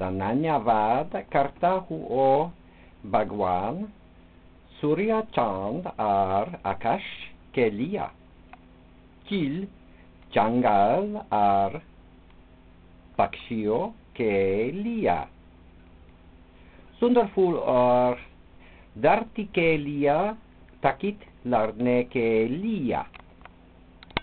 धन्यवाद करता हूँ ओ भगवान सूर्य चांद और आकाश के लिया चील जंगल और पक्षियों के लिया सुंदर फूल और धरती के लिए तकित लड़ने के लिए